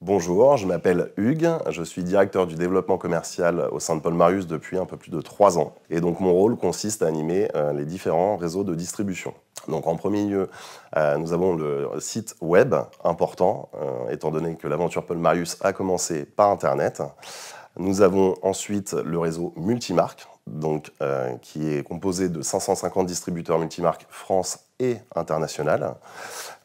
Bonjour, je m'appelle Hugues, je suis directeur du développement commercial au sein de Paul Marius depuis un peu plus de trois ans. Et donc mon rôle consiste à animer euh, les différents réseaux de distribution. Donc en premier lieu, euh, nous avons le site web important, euh, étant donné que l'aventure Paul Marius a commencé par Internet. Nous avons ensuite le réseau multimarque, donc, euh, qui est composé de 550 distributeurs multimarques France et international.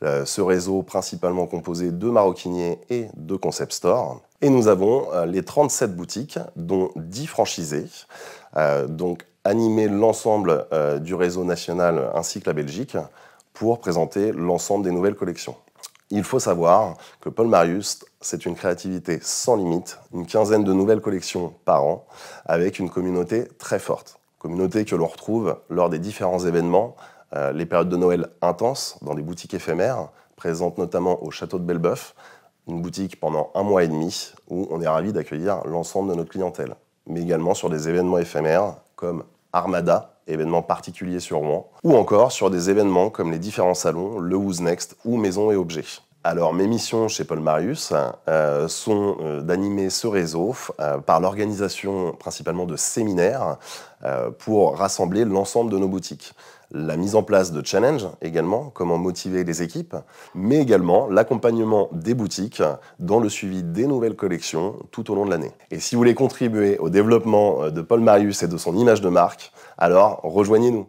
Euh, ce réseau principalement composé de maroquiniers et de concept stores. Et nous avons euh, les 37 boutiques, dont 10 franchisés. donc animer l'ensemble du réseau national ainsi que la Belgique pour présenter l'ensemble des nouvelles collections. Il faut savoir que Paul Marius, c'est une créativité sans limite, une quinzaine de nouvelles collections par an, avec une communauté très forte. Communauté que l'on retrouve lors des différents événements, euh, les périodes de Noël intenses dans des boutiques éphémères, présentes notamment au château de Belleboeuf, une boutique pendant un mois et demi où on est ravi d'accueillir l'ensemble de notre clientèle, mais également sur des événements éphémères comme Armada, événements particuliers sur moi, ou encore sur des événements comme les différents salons, le Who's Next ou Maisons et Objets. Alors, mes missions chez Paul Marius euh, sont euh, d'animer ce réseau euh, par l'organisation principalement de séminaires pour rassembler l'ensemble de nos boutiques. La mise en place de challenges également, comment motiver les équipes, mais également l'accompagnement des boutiques dans le suivi des nouvelles collections tout au long de l'année. Et si vous voulez contribuer au développement de Paul Marius et de son image de marque, alors rejoignez-nous.